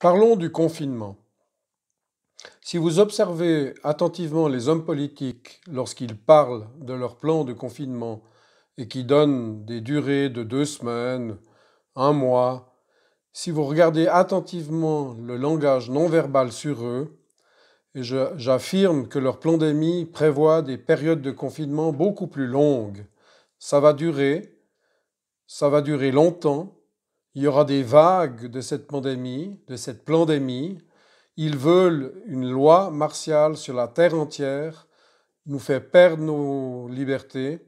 Parlons du confinement. Si vous observez attentivement les hommes politiques lorsqu'ils parlent de leur plan de confinement et qui donnent des durées de deux semaines, un mois, si vous regardez attentivement le langage non verbal sur eux, et j'affirme que leur pandémie prévoit des périodes de confinement beaucoup plus longues. Ça va durer, ça va durer longtemps, il y aura des vagues de cette pandémie, de cette pandémie. Ils veulent une loi martiale sur la terre entière, nous faire perdre nos libertés,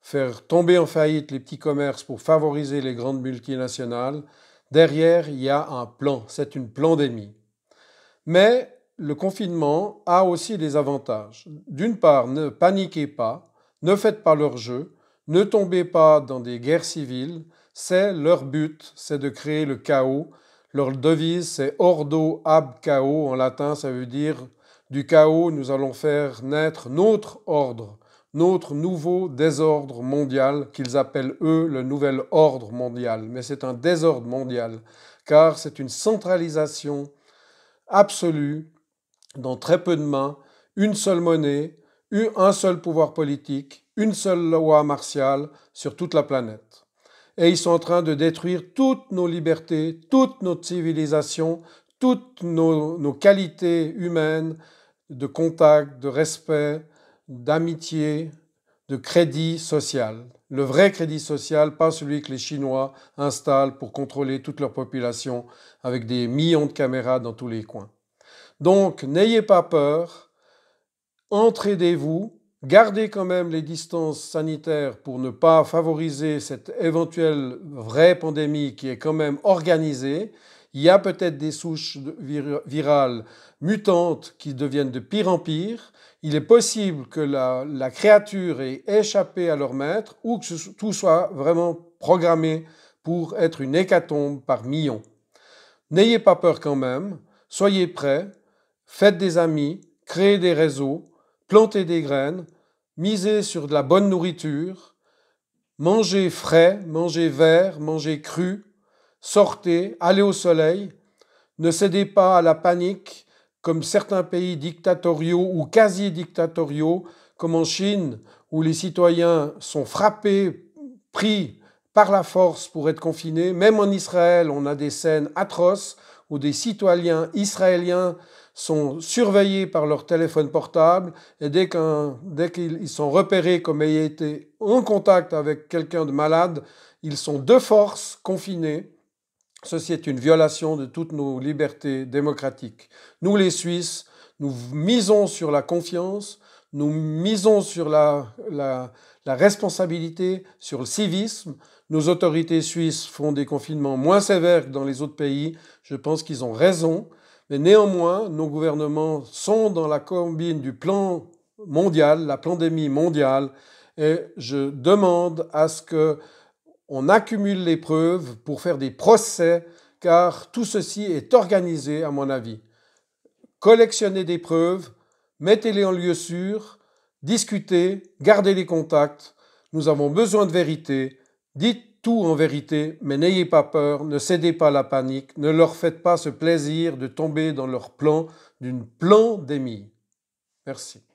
faire tomber en faillite les petits commerces pour favoriser les grandes multinationales. Derrière, il y a un plan, c'est une pandémie. Mais le confinement a aussi des avantages. D'une part, ne paniquez pas, ne faites pas leur jeu, ne tombez pas dans des guerres civiles, c'est leur but, c'est de créer le chaos. Leur devise, c'est Ordo ab chaos. En latin, ça veut dire du chaos, nous allons faire naître notre ordre, notre nouveau désordre mondial, qu'ils appellent eux le nouvel ordre mondial. Mais c'est un désordre mondial, car c'est une centralisation absolue, dans très peu de mains, une seule monnaie, un seul pouvoir politique, une seule loi martiale sur toute la planète et ils sont en train de détruire toutes nos libertés, toute notre civilisation, toutes nos, nos qualités humaines de contact, de respect, d'amitié, de crédit social. Le vrai crédit social, pas celui que les Chinois installent pour contrôler toute leur population avec des millions de caméras dans tous les coins. Donc, n'ayez pas peur, entraidez-vous, Gardez quand même les distances sanitaires pour ne pas favoriser cette éventuelle vraie pandémie qui est quand même organisée. Il y a peut-être des souches virales mutantes qui deviennent de pire en pire. Il est possible que la, créature ait échappé à leur maître ou que tout soit vraiment programmé pour être une hécatombe par millions. N'ayez pas peur quand même, soyez prêts, faites des amis, créez des réseaux, plantez des graines, misez sur de la bonne nourriture, mangez frais, mangez vert, mangez cru, sortez, allez au soleil, ne cédez pas à la panique comme certains pays dictatoriaux ou quasi dictatoriaux, comme en Chine, où les citoyens sont frappés, pris par la force pour être confinés. Même en Israël, on a des scènes atroces où des citoyens israéliens sont surveillés par leur téléphone portable et dès qu'ils sont repérés comme ayant été en contact avec quelqu'un de malade, ils sont de force confinés. Ceci est une violation de toutes nos libertés démocratiques. Nous les Suisses, nous misons sur la confiance, nous misons sur la, responsabilité, sur le civisme. Nos autorités suisses font des confinements moins sévères que dans les autres pays. Je pense qu'ils ont raison. Mais néanmoins, nos gouvernements sont dans la combine du plan mondial, la pandémie mondiale. Et je demande à ce que accumule les preuves pour faire des procès, car tout ceci est organisé, à mon avis. Collectionner des preuves, mettez-les en lieu sûr, discutez, gardez les contacts. Nous avons besoin de vérité. Dites tout en vérité, mais n'ayez pas peur, ne cédez pas la panique, ne leur faites pas ce plaisir de tomber dans leur plan d'une plan d'émis. Merci.